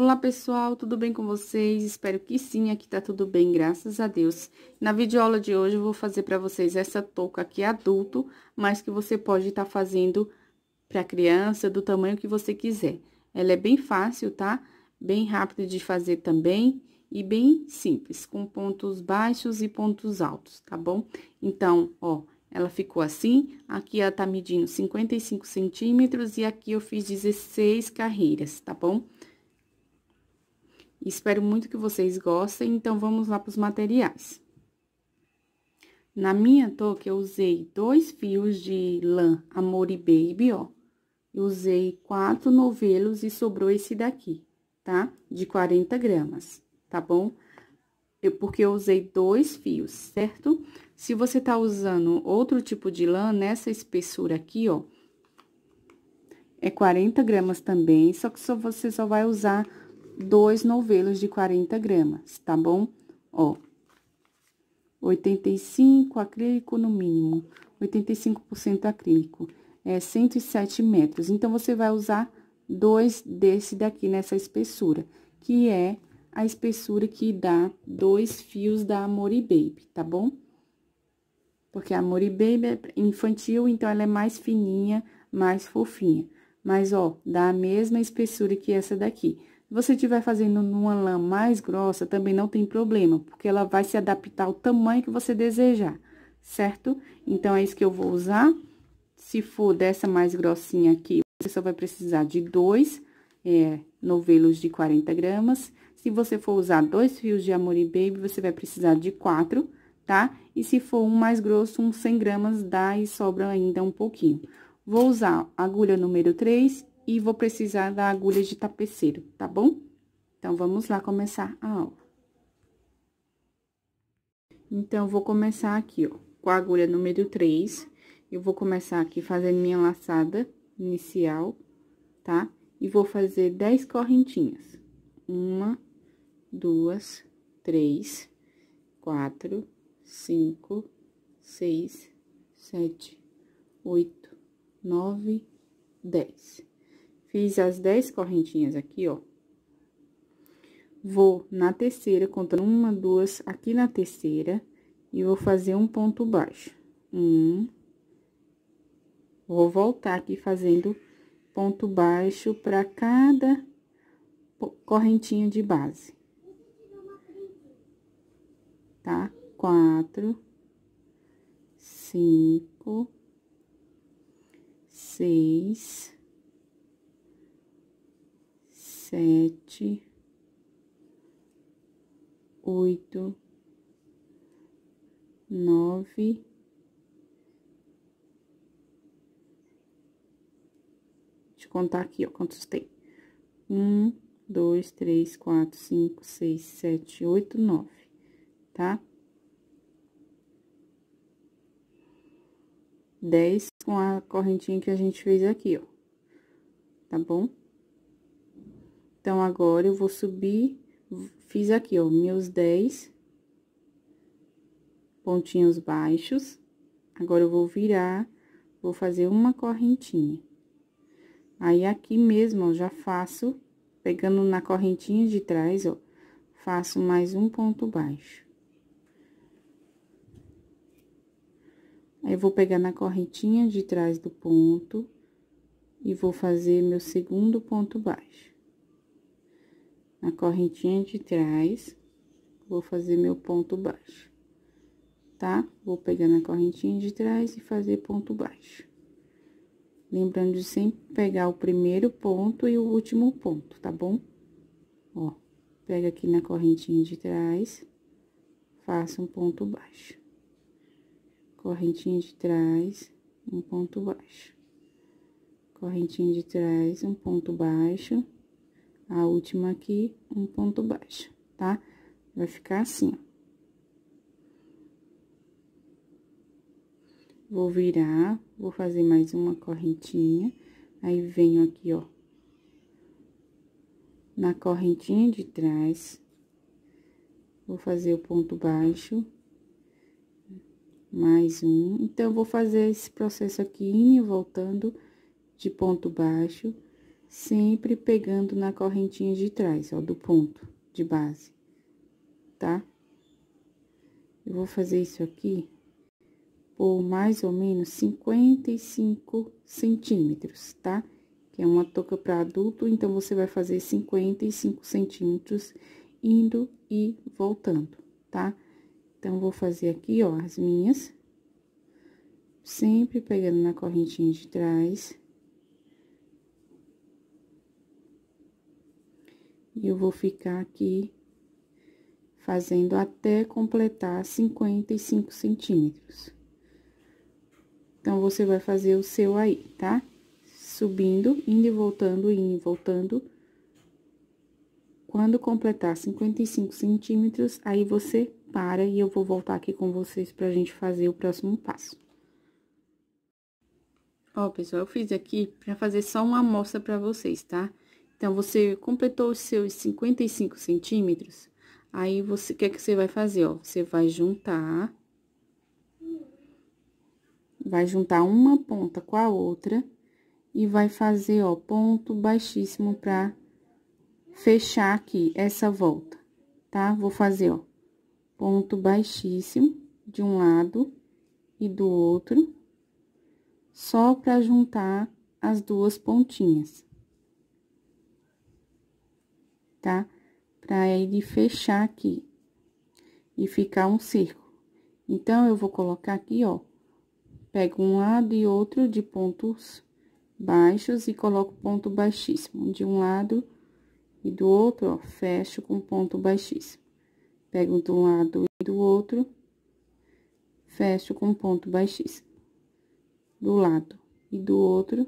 Olá, pessoal, tudo bem com vocês? Espero que sim, aqui tá tudo bem, graças a Deus. Na videoaula de hoje eu vou fazer para vocês essa touca aqui adulto, mas que você pode estar tá fazendo para criança do tamanho que você quiser. Ela é bem fácil, tá? Bem rápida de fazer também e bem simples, com pontos baixos e pontos altos, tá bom? Então, ó, ela ficou assim, aqui ela tá medindo 55 centímetros e aqui eu fiz 16 carreiras, tá bom? Espero muito que vocês gostem, então vamos lá para os materiais. Na minha touca, eu usei dois fios de lã Amor e Baby, ó. Eu usei quatro novelos e sobrou esse daqui, tá? De 40 gramas, tá bom? Eu, porque eu usei dois fios, certo? Se você tá usando outro tipo de lã, nessa espessura aqui, ó, é 40 gramas também, só que só, você só vai usar dois novelos de 40 gramas, tá bom? Ó, 85 acrílico no mínimo, 85% acrílico, é 107 metros. Então, você vai usar dois desse daqui nessa espessura, que é a espessura que dá dois fios da Amori Baby, tá bom? Porque a Amori Baby é infantil, então ela é mais fininha, mais fofinha. Mas, ó, dá a mesma espessura que essa daqui você estiver fazendo numa lã mais grossa, também não tem problema, porque ela vai se adaptar ao tamanho que você desejar, certo? Então, é isso que eu vou usar. Se for dessa mais grossinha aqui, você só vai precisar de dois é, novelos de 40 gramas. Se você for usar dois fios de e Baby, você vai precisar de quatro, tá? E se for um mais grosso, uns 100 gramas, dá e sobra ainda um pouquinho. Vou usar agulha número 3 e vou precisar da agulha de tapeceiro, tá bom? Então, vamos lá começar a aula. Então, vou começar aqui, ó, com a agulha número 3. Eu vou começar aqui fazendo minha laçada inicial, tá? E vou fazer 10 correntinhas. Uma, duas, três, quatro, cinco, seis, sete, oito, nove, dez. Fiz as 10 correntinhas aqui, ó. Vou na terceira, contando uma, duas, aqui na terceira, e vou fazer um ponto baixo. Um. Vou voltar aqui fazendo ponto baixo para cada correntinha de base. Tá? Quatro, cinco, seis sete, oito, nove, deixa eu contar aqui, ó, quantos tem. Um, dois, três, quatro, cinco, seis, sete, oito, nove, tá? Dez com a correntinha que a gente fez aqui, ó, tá bom? Então, agora, eu vou subir, fiz aqui, ó, meus 10 pontinhos baixos. Agora, eu vou virar, vou fazer uma correntinha. Aí, aqui mesmo, ó, já faço, pegando na correntinha de trás, ó, faço mais um ponto baixo. Aí, eu vou pegar na correntinha de trás do ponto e vou fazer meu segundo ponto baixo na correntinha de trás, vou fazer meu ponto baixo, tá? Vou pegar na correntinha de trás e fazer ponto baixo. Lembrando de sempre pegar o primeiro ponto e o último ponto, tá bom? Ó, pega aqui na correntinha de trás, faça um ponto baixo. Correntinha de trás, um ponto baixo. Correntinha de trás, um ponto baixo a última aqui, um ponto baixo, tá? Vai ficar assim, ó. Vou virar, vou fazer mais uma correntinha, aí venho aqui, ó, na correntinha de trás, vou fazer o ponto baixo, mais um. Então, vou fazer esse processo aqui, indo voltando de ponto baixo sempre pegando na correntinha de trás, ó, do ponto de base, tá? Eu vou fazer isso aqui por mais ou menos 55 centímetros, tá? Que é uma touca para adulto, então você vai fazer 55 centímetros indo e voltando, tá? Então, vou fazer aqui, ó, as minhas, sempre pegando na correntinha de trás. E eu vou ficar aqui fazendo até completar 55 centímetros. Então, você vai fazer o seu aí, tá? Subindo, indo e voltando, indo e voltando. Quando completar 55 centímetros, aí você para e eu vou voltar aqui com vocês pra gente fazer o próximo passo. Ó, pessoal, eu fiz aqui pra fazer só uma amostra pra vocês, tá? Tá? Então, você completou os seus 55 centímetros, aí você, o que é que você vai fazer, ó? Você vai juntar, vai juntar uma ponta com a outra e vai fazer, ó, ponto baixíssimo pra fechar aqui essa volta, tá? Vou fazer, ó, ponto baixíssimo de um lado e do outro, só pra juntar as duas pontinhas tá? Pra ele fechar aqui e ficar um círculo. Então, eu vou colocar aqui, ó, pego um lado e outro de pontos baixos e coloco ponto baixíssimo de um lado e do outro, ó, fecho com ponto baixíssimo. Pego de um lado e do outro, fecho com ponto baixíssimo. Do lado e do outro,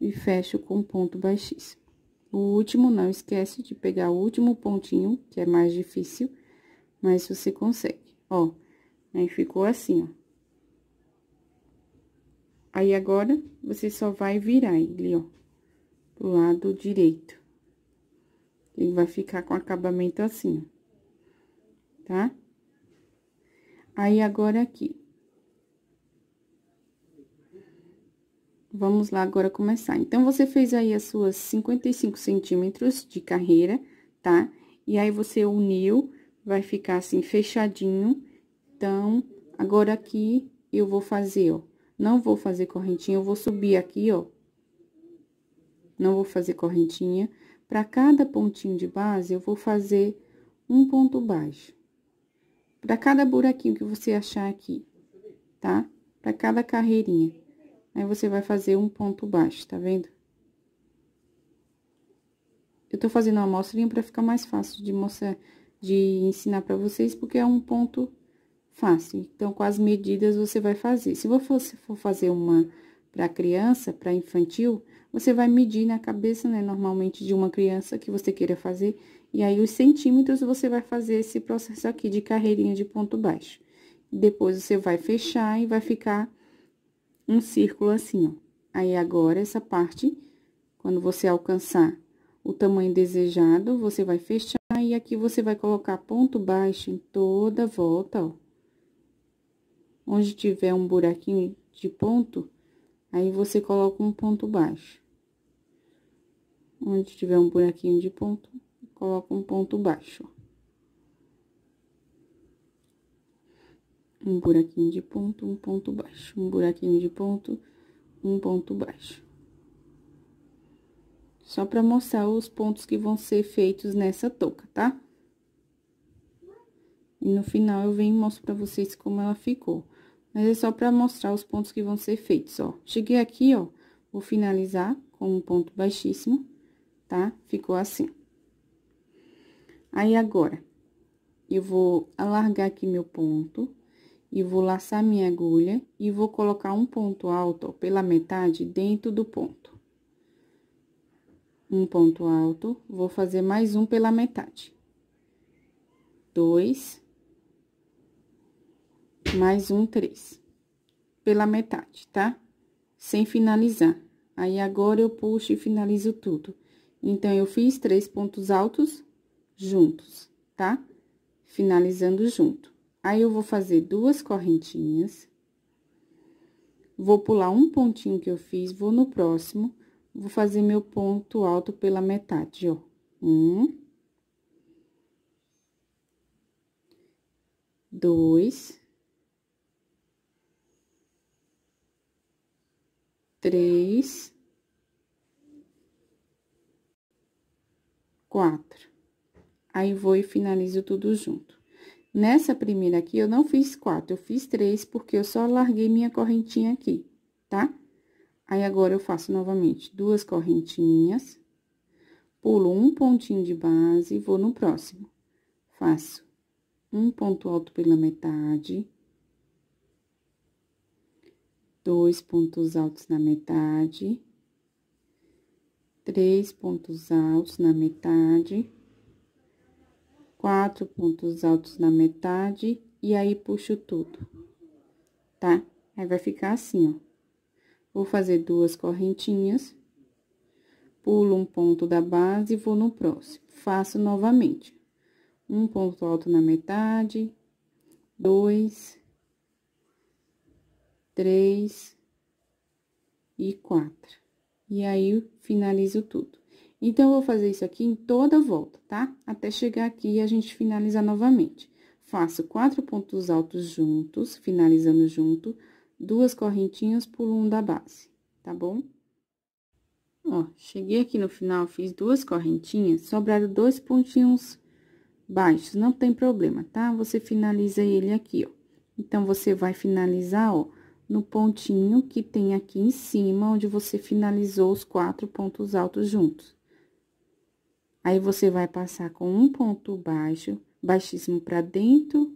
e fecho com ponto baixíssimo. O último, não esquece de pegar o último pontinho, que é mais difícil, mas você consegue. Ó, aí ficou assim, ó. Aí, agora, você só vai virar ele, ó, pro lado direito. Ele vai ficar com acabamento assim, ó, tá? Aí, agora, aqui, Vamos lá agora começar. Então, você fez aí as suas 55 centímetros de carreira, tá? E aí, você uniu, vai ficar assim, fechadinho. Então, agora aqui, eu vou fazer, ó. Não vou fazer correntinha, eu vou subir aqui, ó. Não vou fazer correntinha. Para cada pontinho de base, eu vou fazer um ponto baixo. Para cada buraquinho que você achar aqui, tá? Para cada carreirinha. Aí, você vai fazer um ponto baixo, tá vendo? Eu tô fazendo uma amostrinha pra ficar mais fácil de mostrar, de ensinar pra vocês, porque é um ponto fácil. Então, com as medidas, você vai fazer. Se você for fazer uma pra criança, pra infantil, você vai medir na cabeça, né, normalmente de uma criança que você queira fazer, e aí os centímetros você vai fazer esse processo aqui de carreirinha de ponto baixo. Depois você vai fechar e vai ficar um círculo assim, ó. Aí, agora, essa parte, quando você alcançar o tamanho desejado, você vai fechar e aqui você vai colocar ponto baixo em toda a volta, ó. Onde tiver um buraquinho de ponto, aí você coloca um ponto baixo. Onde tiver um buraquinho de ponto, coloca um ponto baixo, ó. um buraquinho de ponto, um ponto baixo, um buraquinho de ponto, um ponto baixo. Só para mostrar os pontos que vão ser feitos nessa touca, tá? E no final eu venho e mostro para vocês como ela ficou. Mas é só para mostrar os pontos que vão ser feitos, ó. Cheguei aqui, ó, vou finalizar com um ponto baixíssimo, tá? Ficou assim. Aí, agora, eu vou alargar aqui meu ponto, e vou laçar minha agulha e vou colocar um ponto alto pela metade dentro do ponto. Um ponto alto, vou fazer mais um pela metade. Dois, mais um, três, pela metade, tá? Sem finalizar. Aí, agora, eu puxo e finalizo tudo. Então, eu fiz três pontos altos juntos, tá? Finalizando junto. Aí, eu vou fazer duas correntinhas. Vou pular um pontinho que eu fiz, vou no próximo, vou fazer meu ponto alto pela metade, ó. Um. Dois. Três. Quatro. Aí, vou e finalizo tudo junto. Nessa primeira aqui, eu não fiz quatro, eu fiz três, porque eu só larguei minha correntinha aqui, tá? Aí, agora, eu faço novamente duas correntinhas, pulo um pontinho de base e vou no próximo. Faço um ponto alto pela metade, dois pontos altos na metade, três pontos altos na metade quatro pontos altos na metade, e aí, puxo tudo, tá? Aí, vai ficar assim, ó. Vou fazer duas correntinhas, pulo um ponto da base e vou no próximo. Faço novamente. Um ponto alto na metade, dois, três e quatro. E aí, finalizo tudo. Então, eu vou fazer isso aqui em toda volta, tá? Até chegar aqui e a gente finalizar novamente. Faço quatro pontos altos juntos, finalizando junto, duas correntinhas, por um da base, tá bom? Ó, cheguei aqui no final, fiz duas correntinhas, sobraram dois pontinhos baixos, não tem problema, tá? Você finaliza ele aqui, ó. Então, você vai finalizar, ó, no pontinho que tem aqui em cima, onde você finalizou os quatro pontos altos juntos. Aí, você vai passar com um ponto baixo, baixíssimo pra dentro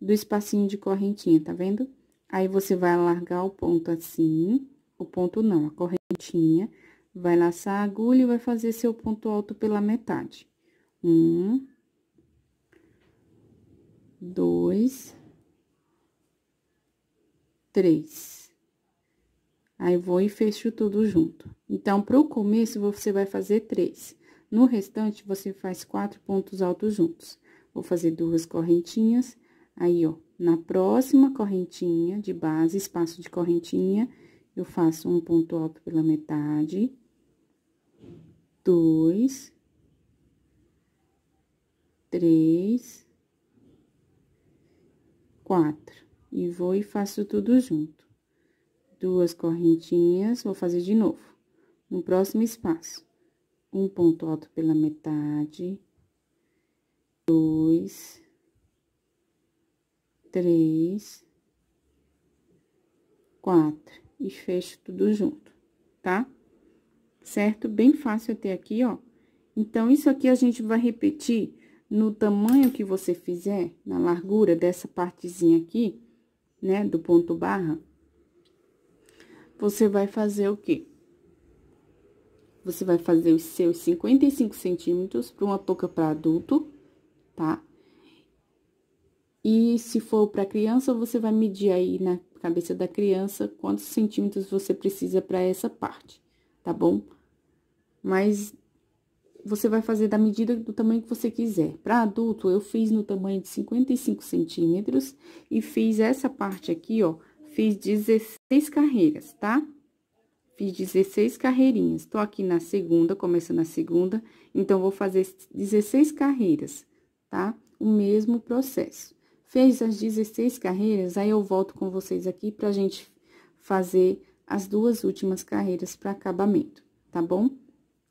do espacinho de correntinha, tá vendo? Aí, você vai alargar o ponto assim, o ponto não, a correntinha, vai laçar a agulha e vai fazer seu ponto alto pela metade. Um, dois, três. Aí, vou e fecho tudo junto. Então, pro começo, você vai fazer três. No restante, você faz quatro pontos altos juntos. Vou fazer duas correntinhas, aí, ó, na próxima correntinha de base, espaço de correntinha, eu faço um ponto alto pela metade, dois, três, quatro. E vou e faço tudo junto. Duas correntinhas, vou fazer de novo, no próximo espaço um ponto alto pela metade, dois, três, quatro, e fecho tudo junto, tá? Certo? Bem fácil até aqui, ó. Então, isso aqui a gente vai repetir no tamanho que você fizer, na largura dessa partezinha aqui, né, do ponto barra, você vai fazer o quê? você vai fazer os seus 55 centímetros para uma touca para adulto, tá? E se for para criança, você vai medir aí na cabeça da criança quantos centímetros você precisa para essa parte, tá bom? Mas você vai fazer da medida do tamanho que você quiser. Para adulto, eu fiz no tamanho de 55 centímetros e fiz essa parte aqui, ó, fiz 16 carreiras, tá? Tá? Fiz 16 carreirinhas. Tô aqui na segunda, começando a segunda, então, vou fazer 16 carreiras, tá? O mesmo processo. Fez as 16 carreiras, aí eu volto com vocês aqui pra gente fazer as duas últimas carreiras para acabamento, tá bom?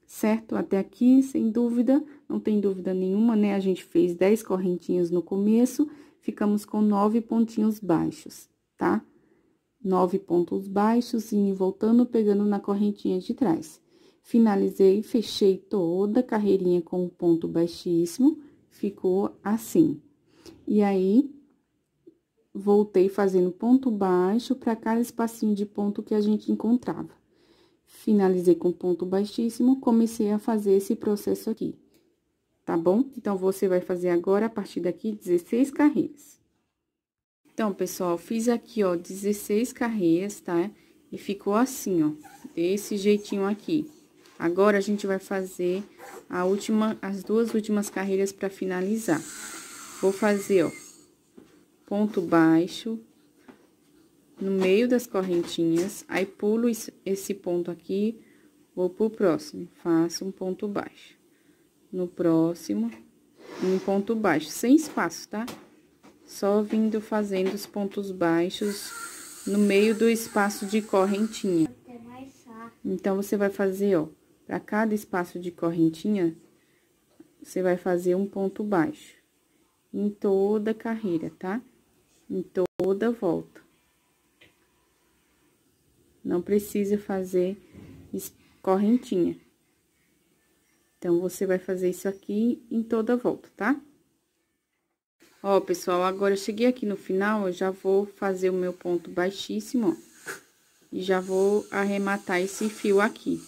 Certo? Até aqui, sem dúvida, não tem dúvida nenhuma, né? A gente fez 10 correntinhas no começo, ficamos com 9 pontinhos baixos, tá? Tá? nove pontos baixos e voltando pegando na correntinha de trás. Finalizei, fechei toda a carreirinha com um ponto baixíssimo, ficou assim. E aí, voltei fazendo ponto baixo para cada espacinho de ponto que a gente encontrava. Finalizei com ponto baixíssimo, comecei a fazer esse processo aqui, tá bom? Então, você vai fazer agora, a partir daqui, 16 carreiras. Então, pessoal, fiz aqui, ó, 16 carreiras, tá? E ficou assim, ó, desse jeitinho aqui. Agora, a gente vai fazer a última, as duas últimas carreiras para finalizar. Vou fazer, ó, ponto baixo no meio das correntinhas, aí pulo esse ponto aqui, vou pro próximo, faço um ponto baixo. No próximo, um ponto baixo, sem espaço, tá? Tá? só vindo fazendo os pontos baixos no meio do espaço de correntinha. Então, você vai fazer, ó, para cada espaço de correntinha, você vai fazer um ponto baixo em toda a carreira, tá? Em toda volta. Não precisa fazer correntinha. Então, você vai fazer isso aqui em toda volta, tá? Ó, pessoal, agora eu cheguei aqui no final, eu já vou fazer o meu ponto baixíssimo, ó. E já vou arrematar esse fio aqui.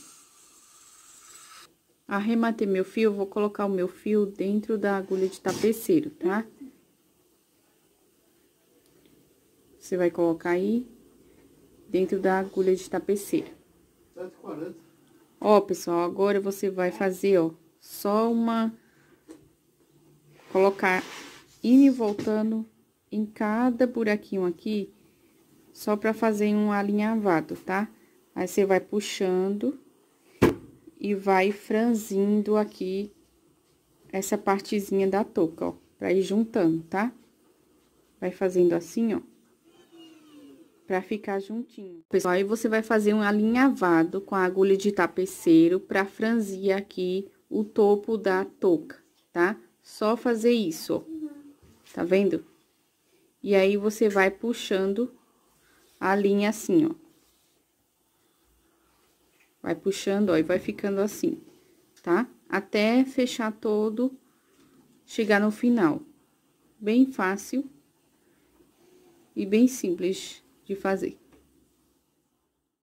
Arrematei meu fio, vou colocar o meu fio dentro da agulha de tapeceiro, tá? Você vai colocar aí dentro da agulha de tapeceiro. Ó, pessoal, agora você vai fazer, ó, só uma... Colocar indo e voltando em cada buraquinho aqui, só para fazer um alinhavado, tá? Aí, você vai puxando e vai franzindo aqui essa partezinha da touca, ó, pra ir juntando, tá? Vai fazendo assim, ó, pra ficar juntinho. Pessoal, aí você vai fazer um alinhavado com a agulha de tapeceiro pra franzir aqui o topo da touca, tá? Só fazer isso, ó tá vendo? E aí, você vai puxando a linha assim, ó. Vai puxando, ó, e vai ficando assim, tá? Até fechar todo, chegar no final. Bem fácil e bem simples de fazer.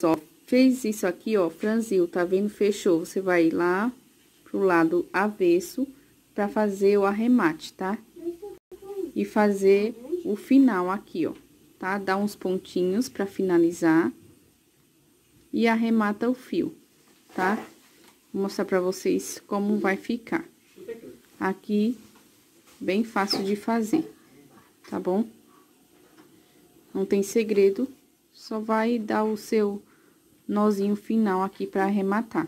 Só fez isso aqui, ó, franziu, tá vendo? Fechou. Você vai lá pro lado avesso pra fazer o arremate, tá? e fazer o final aqui, ó, tá? Dá uns pontinhos pra finalizar e arremata o fio, tá? Vou mostrar pra vocês como vai ficar. Aqui, bem fácil de fazer, tá bom? Não tem segredo, só vai dar o seu nozinho final aqui pra arrematar.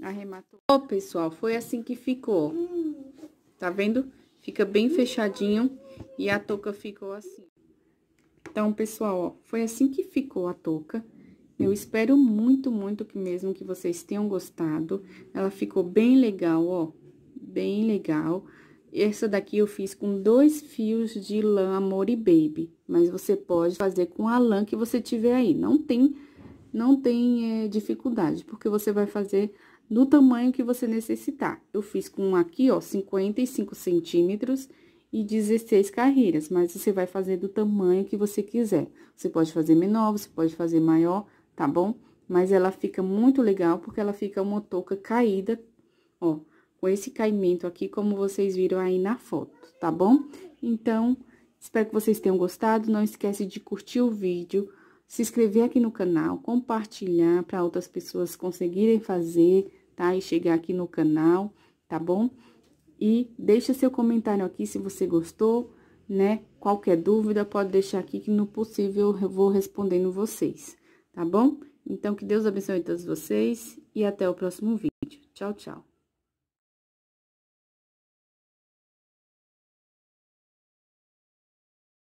Arrematou. Ó, pessoal, foi assim que ficou tá vendo? Fica bem fechadinho e a touca ficou assim. Então, pessoal, ó, foi assim que ficou a touca. Eu espero muito, muito que mesmo que vocês tenham gostado. Ela ficou bem legal, ó, bem legal. Essa daqui eu fiz com dois fios de lã Amor e Baby, mas você pode fazer com a lã que você tiver aí. Não tem, não tem é, dificuldade, porque você vai fazer do tamanho que você necessitar. Eu fiz com aqui, ó, 55 centímetros e 16 carreiras, mas você vai fazer do tamanho que você quiser. Você pode fazer menor, você pode fazer maior, tá bom? Mas ela fica muito legal, porque ela fica uma touca caída, ó, com esse caimento aqui, como vocês viram aí na foto, tá bom? Então, espero que vocês tenham gostado, não esquece de curtir o vídeo, se inscrever aqui no canal, compartilhar para outras pessoas conseguirem fazer tá? E chegar aqui no canal, tá bom? E deixa seu comentário aqui se você gostou, né? Qualquer dúvida pode deixar aqui que no possível eu vou respondendo vocês, tá bom? Então, que Deus abençoe todos vocês e até o próximo vídeo. Tchau, tchau.